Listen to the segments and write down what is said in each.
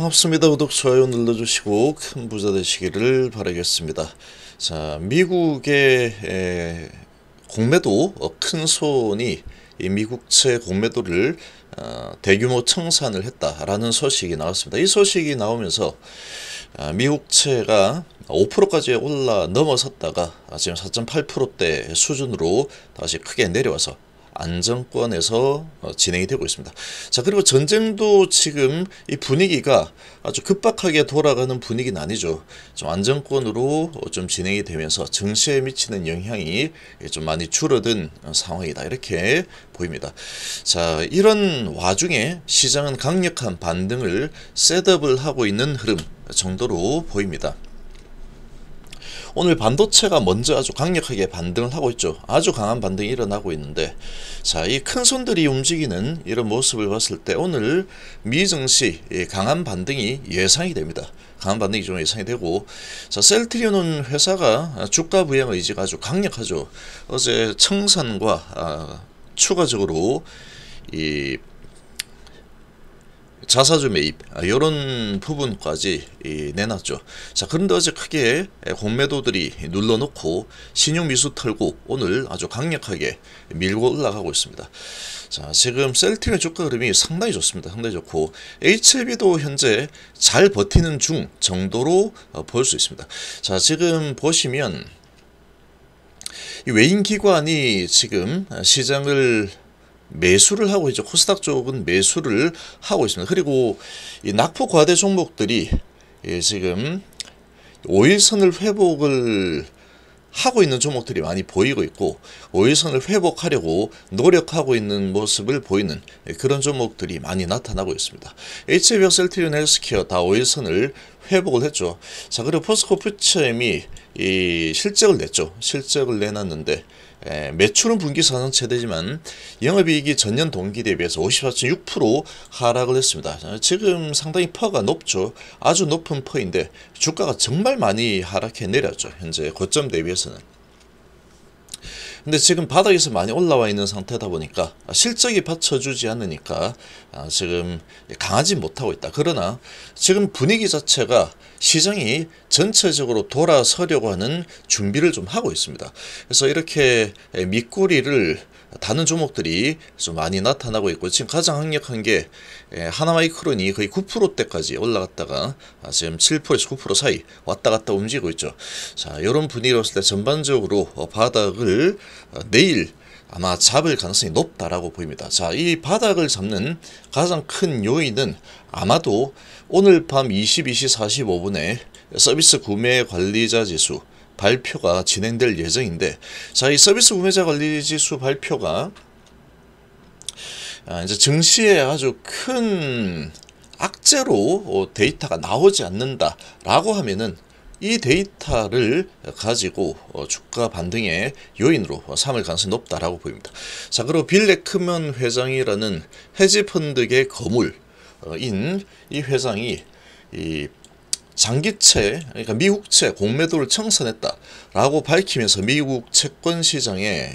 반갑습니다. 구독, 좋아요 눌러주시고 큰 부자 되시기를 바라겠습니다. 자, 미국의 에, 공매도 어, 큰 손이 이 미국채 공매도를 어, 대규모 청산을 했다라는 소식이 나왔습니다. 이 소식이 나오면서 아, 미국채가 5%까지 올라 넘어섰다가 아, 지금 4.8%대 수준으로 다시 크게 내려와서 안정권에서 어, 진행이 되고 있습니다. 자 그리고 전쟁도 지금 이 분위기가 아주 급박하게 돌아가는 분위기는 아니죠. 좀 안정권으로 어, 좀 진행이 되면서 증시에 미치는 영향이 예, 좀 많이 줄어든 어, 상황이다 이렇게 보입니다. 자 이런 와중에 시장은 강력한 반등을 셋업을 하고 있는 흐름 정도로 보입니다. 오늘 반도체가 먼저 아주 강력하게 반등을 하고 있죠. 아주 강한 반등이 일어나고 있는데 자, 이 큰 손들이 움직이는 이런 모습을 봤을 때 오늘 미 증시 강한 반등이 예상이 됩니다. 강한 반등이 좀 예상이 되고 자, 셀트리온 회사가 주가 부양 의지가 아주 강력하죠. 어제 청산과 아, 추가적으로 이 자사주 매입 이런 아, 부분까지 내놨죠. 자 그런데 어제 크게 공매도들이 눌러놓고 신용미수 털고 오늘 아주 강력하게 밀고 올라가고 있습니다. 자 지금 셀틱의 주가 흐름이 상당히 좋습니다. 상당히 좋고 HLB도 현재 잘 버티는 중 정도로 어, 볼수 있습니다. 자 지금 보시면 외인 기관이 지금 시장을 매수를 하고 있죠. 코스닥 쪽은 매수를 하고 있습니다. 그리고 이 낙폭 과대 종목들이 예, 지금 5일선을 회복을 하고 있는 종목들이 많이 보이고 있고 5일선을 회복하려고 노력하고 있는 모습을 보이는 그런 종목들이 많이 나타나고 있습니다. h b 셀트리온 헬스케어 다 5일선을 회복을 했죠. 자 그리고 포스코 퓨처엠이 이 실적을 냈죠. 실적을 내놨는데 에, 매출은 분기 사상최대지만 영업이익이 전년 동기 대비해서 54.6% 하락을 했습니다. 지금 상당히 퍼가 높죠. 아주 높은 퍼인데 주가가 정말 많이 하락해 내렸죠. 현재 고점 대비해서는. 근데 지금 바닥에서 많이 올라와 있는 상태다 보니까 실적이 받쳐주지 않으니까 아, 지금 강하지 못하고 있다. 그러나 지금 분위기 자체가 시장이 전체적으로 돌아서려고 하는 준비를 좀 하고 있습니다. 그래서 이렇게 밑꼬리를 다른 종목들이 좀 많이 나타나고 있고 지금 가장 강력한 게 예, 하나마이크론이 거의 9%대까지 올라갔다가 지금 7%에서 9% 사이 왔다 갔다 움직이고 있죠. 자 이런 분위기로서 때 전반적으로 바닥을 내일 아마 잡을 가능성이 높다라고 보입니다. 자, 이 바닥을 잡는 가장 큰 요인은 아마도 오늘 밤 22시 45분에 서비스 구매 관리자 지수 발표가 진행될 예정인데 자이 서비스 구매자 관리지수 발표가 아, 이제 증시에 아주 큰 악재로 어, 데이터가 나오지 않는다라고 하면은 이 데이터를 가지고 어, 주가 반등의 요인으로 삼을 가능성이 높다라고 보입니다. 자 그리고 빌 에크먼 회장이라는 헤지펀드계 거물인 이 회장이 이 장기채, 그러니까 미국채 공매도를 청산했다라고 밝히면서 미국 채권 시장에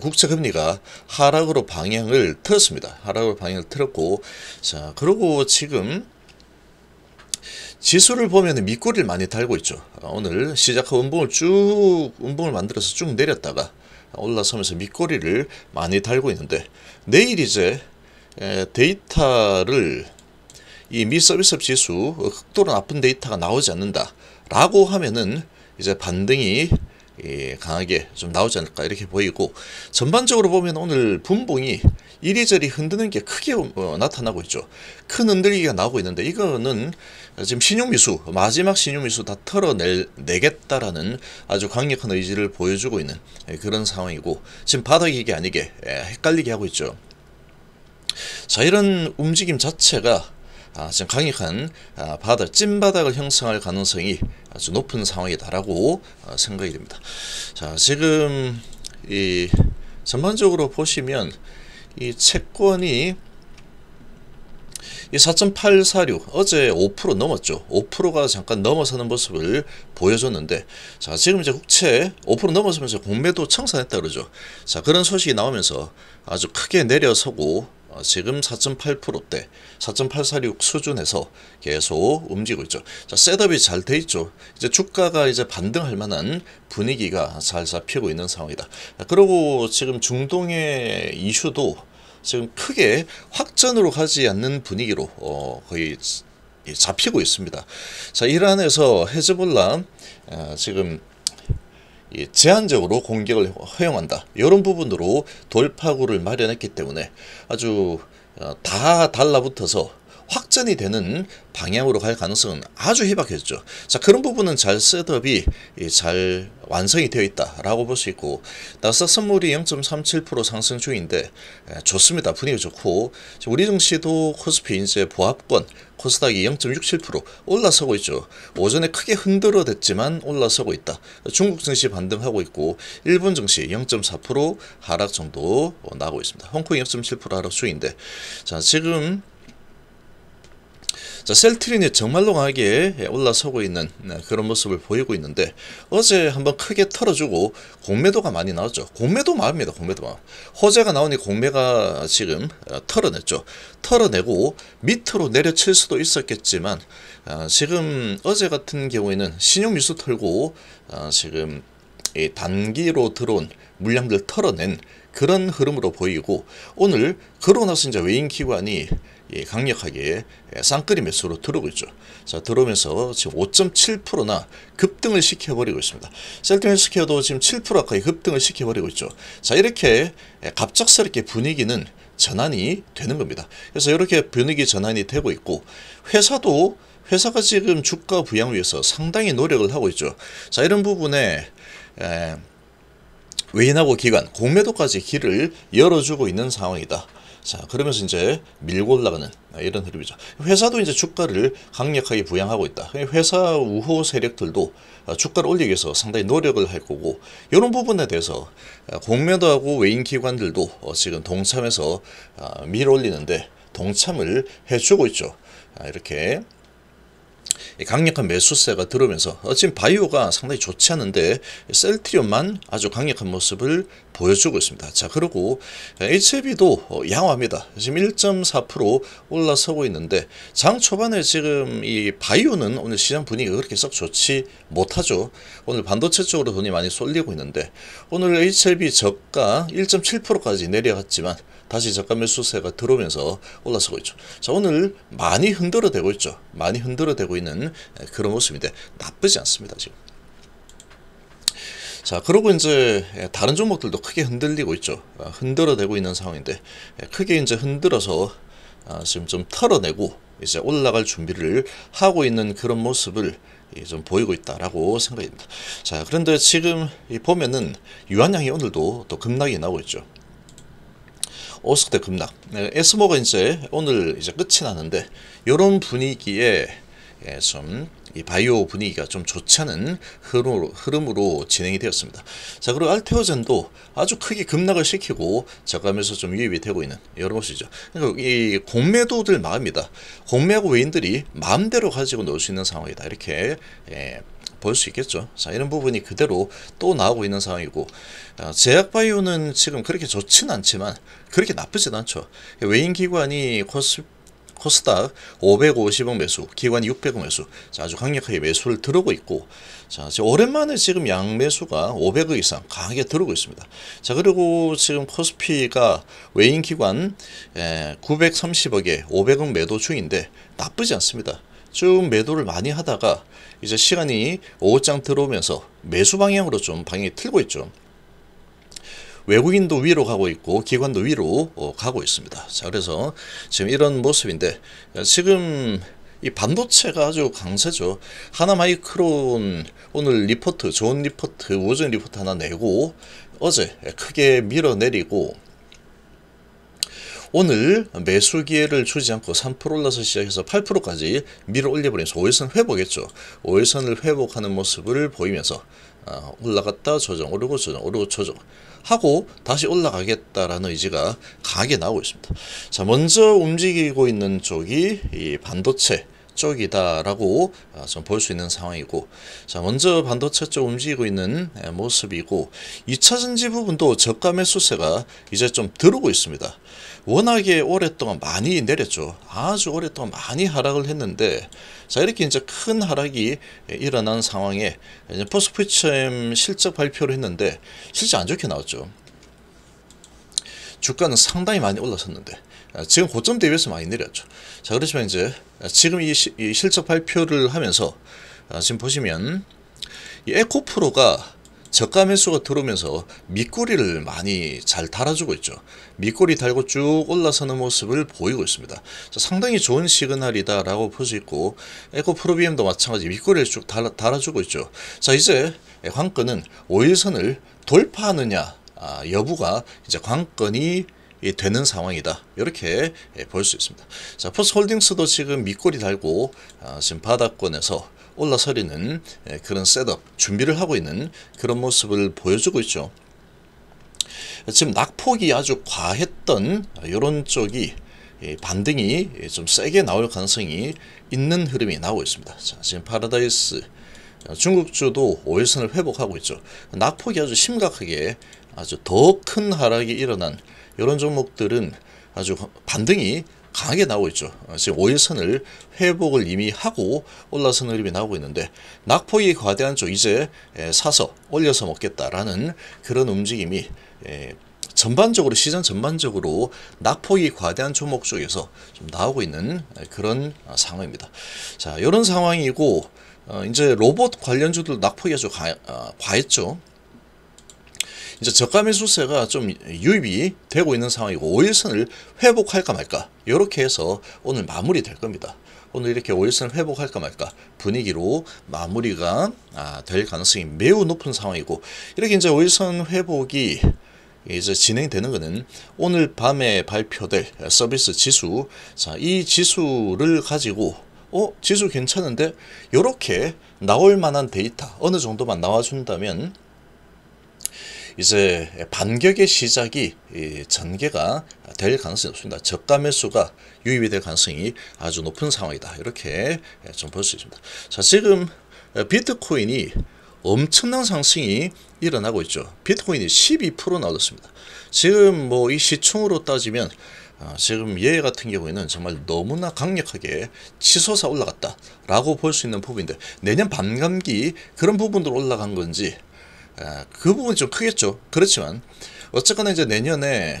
국채 금리가 하락으로 방향을 틀었습니다. 하락으로 방향을 틀었고, 자, 그리고 지금 지수를 보면 밑꼬리를 많이 달고 있죠. 아, 오늘 시작하고 봉을 쭉, 음봉을 만들어서 쭉 내렸다가 올라서면서 밑꼬리를 많이 달고 있는데, 내일 이제 데이터를 이 미서비스업 지수 극도로 어, 나쁜 데이터가 나오지 않는다라고 하면은 이제 반등이 예, 강하게 좀 나오지 않을까 이렇게 보이고 전반적으로 보면 오늘 분봉이 이리저리 흔드는 게 크게 어, 나타나고 있죠. 큰 흔들기가 나오고 있는데 이거는 지금 신용미수 마지막 신용미수 다 털어내겠다라는 아주 강력한 의지를 보여주고 있는 예, 그런 상황이고 지금 바닥이 이게 아니게 예, 헷갈리게 하고 있죠. 자 이런 움직임 자체가 아주 강력한 아, 바닥, 찐바닥을 형성할 가능성이 아주 높은 상황이다라고 어, 생각이 됩니다. 자, 지금 이 전반적으로 보시면 이 채권이 4.846 어제 5% 넘었죠. 5%가 잠깐 넘어서는 모습을 보여줬는데 자 지금 이제 국채 5% 넘어서면서 공매도 청산했다 그러죠. 자 그런 소식이 나오면서 아주 크게 내려서고 어, 지금 4.8%대 4.846 수준에서 계속 움직이고 있죠. 자, 셋업이 잘 돼 있죠. 이제 주가가 이제 반등할 만한 분위기가 잘 잡히고 있는 상황이다. 그리고 지금 중동의 이슈도 지금 크게 확전으로 가지 않는 분위기로 어, 거의 잡히고 있습니다. 자, 이란에서 헤즈볼라 어, 지금 제한적으로 공격을 허용한다. 이런 부분으로 돌파구를 마련했기 때문에 아주 어, 다 달라붙어서 확전이 되는 방향으로 갈 가능성은 아주 희박했죠. 자 그런 부분은 잘 셋업이 예, 잘 완성이 되어 있다라고 볼 수 있고 나스 선물이 0.37% 상승 중인데 예, 좋습니다. 분위기 좋고 우리 증시도 코스피 이제 보합권 코스닥이 0.67% 올라서고 있죠. 오전에 크게 흔들어댔지만 올라서고 있다. 중국 증시 반등하고 있고 일본 증시 0.4% 하락 정도 나고 있습니다. 홍콩 0.7% 하락 중인데 자 지금 자, 셀트린이 정말로 강하게 올라서고 있는 네, 그런 모습을 보이고 있는데 어제 한번 크게 털어주고 공매도가 많이 나왔죠. 공매도 마음입니다. 공매도 마 호재가 나오니 공매가 지금 어, 털어냈죠. 털어내고 밑으로 내려칠 수도 있었겠지만 어, 지금 어제 같은 경우에는 신용미수 털고 어, 지금 단기로 들어온 물량들 털어낸 그런 흐름으로 보이고 오늘 그러고 나서 이제 외인 기관이 예, 강력하게 쌍끌이 매수로 들어오고 있죠. 자 들어오면서 지금 5.7%나 급등을 시켜버리고 있습니다. 셀트리스케어도 지금 7% 가까이 급등을 시켜버리고 있죠. 자 이렇게 갑작스럽게 분위기는 전환이 되는 겁니다. 그래서 이렇게 분위기 전환이 되고 있고 회사도 회사가 지금 주가 부양 위해서 상당히 노력을 하고 있죠. 자 이런 부분에 에, 외인하고 기관 공매도까지 길을 열어주고 있는 상황이다. 자, 그러면서 이제 밀고 올라가는 이런 흐름이죠. 회사도 이제 주가를 강력하게 부양하고 있다. 회사 우호 세력들도 주가를 올리기 위해서 상당히 노력을 할 거고 이런 부분에 대해서 공매도하고 외인 기관들도 지금 동참해서 밀어올리는데 동참을 해주고 있죠. 아, 이렇게 강력한 매수세가 들어오면서 어쨌든 바이오가 상당히 좋지 않은데 셀트리온만 아주 강력한 모습을 보여주고 있습니다. 자 그리고 HB도 e 양호합니다. 지금 1.4% 올라서고 있는데 장 초반에 지금 이 바이오는 오늘 시장 분위기가 그렇게 썩 좋지 못하죠. 오늘 반도체 쪽으로 돈이 많이 쏠리고 있는데 오늘 HLB e 저가 1.7%까지 내려갔지만 다시 저가 매수세가 들어오면서 올라서고 있죠. 자 오늘 많이 흔들어대고 있죠. 많이 흔들어대고 있는 그런 모습인데 나쁘지 않습니다 지금. 자 그러고 이제 다른 종목들도 크게 흔들리고 있죠. 아, 흔들어대고 있는 상황인데 크게 이제 흔들어서 아, 지금 좀 털어내고 이제 올라갈 준비를 하고 있는 그런 모습을 좀 보이고 있다라고 생각입니다. 자 그런데 지금 보면은 유한양이 오늘도 또 급락이 나오고 있죠. 오스대 크 급락. 에스모가 네, 이제 오늘 이제 끝이 나는데 이런 분위기에 예, 좀이 바이오 분위기가 좀 좋지 않은 흐름으로, 흐름으로 진행이 되었습니다. 자 그리고 알테오젠도 아주 크게 급락을 시키고 저가면서 좀 유입이 되고 있는 이런 것이죠. 그러니까 이 공매도들 마음이다. 공매하고 외인들이 마음대로 가지고 놀 수 있는 상황이다. 이렇게 예, 볼수 있겠죠. 자, 이런 부분이 그대로 또 나오고 있는 상황이고 아, 제약바이오는 지금 그렇게 좋진 않지만 그렇게 나쁘진 않죠. 외인기관이 코스 코스닥 550억 매수, 기관 600억 매수, 자, 아주 강력하게 매수를 들어오고 있고, 자, 지금 오랜만에 지금 양매수가 500억 이상 강하게 들어오고 있습니다. 자, 그리고 지금 코스피가 외인 기관 930억에 500억 매도 중인데 나쁘지 않습니다. 쭉 매도를 많이 하다가 이제 시간이 오후장 들어오면서 매수 방향으로 좀 방향이 틀고 있죠. 외국인도 위로 가고 있고 기관도 위로 어, 가고 있습니다. 자 그래서 지금 이런 모습인데 지금 이 반도체가 아주 강세죠. 하나마이크론 오늘 리포트 좋은 리포트 오전 리포트 하나 내고 어제 크게 밀어내리고 오늘 매수 기회를 주지 않고 3% 올라서 시작해서 8%까지 밀어 올려버리면서 5일선 회복했죠. 5일선을 회복하는 모습을 보이면서 아, 올라갔다 조정 오르고 조정 오르고 조정 하고 다시 올라가겠다라는 의지가 강하게 나오고 있습니다. 자 먼저 움직이고 있는 쪽이 이 반도체 쪽이다라고 아, 좀볼 수 있는 상황이고 자 먼저 반도체 쪽 움직이고 있는 모습이고 2차전지 부분도 저가 매수세가 이제 좀 들어오고 있습니다. 워낙에 오랫동안 많이 내렸죠. 아주 오랫동안 많이 하락을 했는데 자 이렇게 이제 큰 하락이 일어난 상황에 포스피처엠 실적 발표를 했는데 실제 안 좋게 나왔죠. 주가는 상당히 많이 올라섰는데 아, 지금 고점 대비해서 많이 내렸죠. 자 그렇지만 이제 지금 이, 시, 이 실적 발표를 하면서 아, 지금 보시면 이 에코프로가 저가 매수가 들어오면서 밑꼬리를 많이 잘 달아주고 있죠. 밑꼬리 달고 쭉 올라서는 모습을 보이고 있습니다. 상당히 좋은 시그널이다라고 볼 수 있고 에코프로비엠도 마찬가지 밑꼬리를 쭉 달아, 달아주고 있죠. 자 이제 관건은 5일선을 돌파하느냐 아, 여부가 이제 관건이 되는 상황이다 이렇게 볼 수 있습니다 자 포스홀딩스도 지금 밑꼬리 달고 아, 지금 바닥권에서 올라서리는 예, 그런 셋업, 준비를 하고 있는 그런 모습을 보여주고 있죠. 지금 낙폭이 아주 과했던 이런 쪽이 예, 반등이 예, 좀 세게 나올 가능성이 있는 흐름이 나오고 있습니다. 자, 지금 파라다이스 어, 중국주도 오일선을 회복하고 있죠. 낙폭이 아주 심각하게 아주 더 큰 하락이 일어난 이런 종목들은 아주 반등이 강하게 나오고 있죠. 어, 지금 5일선을 회복을 이미 하고 올라선 흐름이 나오고 있는데 낙폭이 과대한 쪽 이제 사서 올려서 먹겠다라는 그런 움직임이 전반적으로 시장 전반적으로 낙폭이 과대한 종목 쪽에서 좀 나오고 있는 그런 어, 상황입니다. 자, 이런 상황이고 어, 이제 로봇 관련주들 낙폭이 아주 과했죠. 이제 저가 매수세가 좀 유입이 되고 있는 상황이고 5일선을 회복할까 말까 이렇게 해서 오늘 마무리 될 겁니다. 오늘 이렇게 5일선 회복할까 말까 분위기로 마무리가 아, 될 가능성이 매우 높은 상황이고 이렇게 이제 5일선 회복이 이제 진행되는 것은 오늘 밤에 발표될 서비스 지수 자이 지수를 가지고 어 지수 괜찮은데 이렇게 나올 만한 데이터 어느 정도만 나와준다면 이제 반격의 시작이 전개가 될 가능성이 높습니다. 저가 매수가 유입이 될 가능성이 아주 높은 상황이다. 이렇게 좀 볼 수 있습니다. 자, 지금 비트코인이 엄청난 상승이 일어나고 있죠. 비트코인이 12% 나왔습니다. 지금 뭐 이 시총으로 따지면 아, 지금 얘 예 같은 경우에는 정말 너무나 강력하게 치솟아 올라갔다라고 볼 수 있는 부분인데 내년 반감기 그런 부분들 올라간 건지 아, 그 부분이 좀 크겠죠. 그렇지만 어쨌거나 이제 내년에는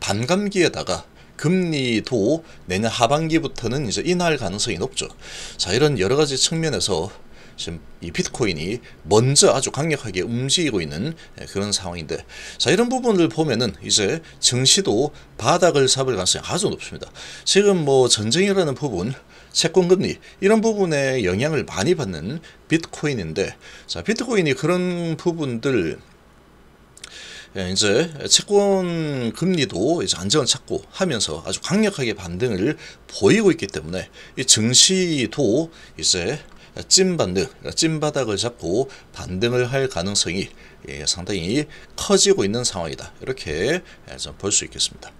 반감기에다가 금리도 내년 하반기부터는 이제 인할 가능성이 높죠. 자, 이런 여러 가지 측면에서 지금 이 비트코인이 먼저 아주 강력하게 움직이고 있는 예, 그런 상황인데 자 이런 부분을 보면은 이제 증시도 바닥을 잡을 가능성이 아주 높습니다. 지금 뭐 전쟁이라는 부분 채권금리 이런 부분에 영향을 많이 받는 비트코인인데 자 비트코인이 그런 부분들 예, 이제 채권 금리도 이제 안정을 찾고 하면서 아주 강력하게 반등을 보이고 있기 때문에 이 증시도 이제 찐 반등, 찐 바닥을 잡고 반등을 할 가능성이 예, 상당히 커지고 있는 상황이다. 이렇게 예, 볼수 있겠습니다.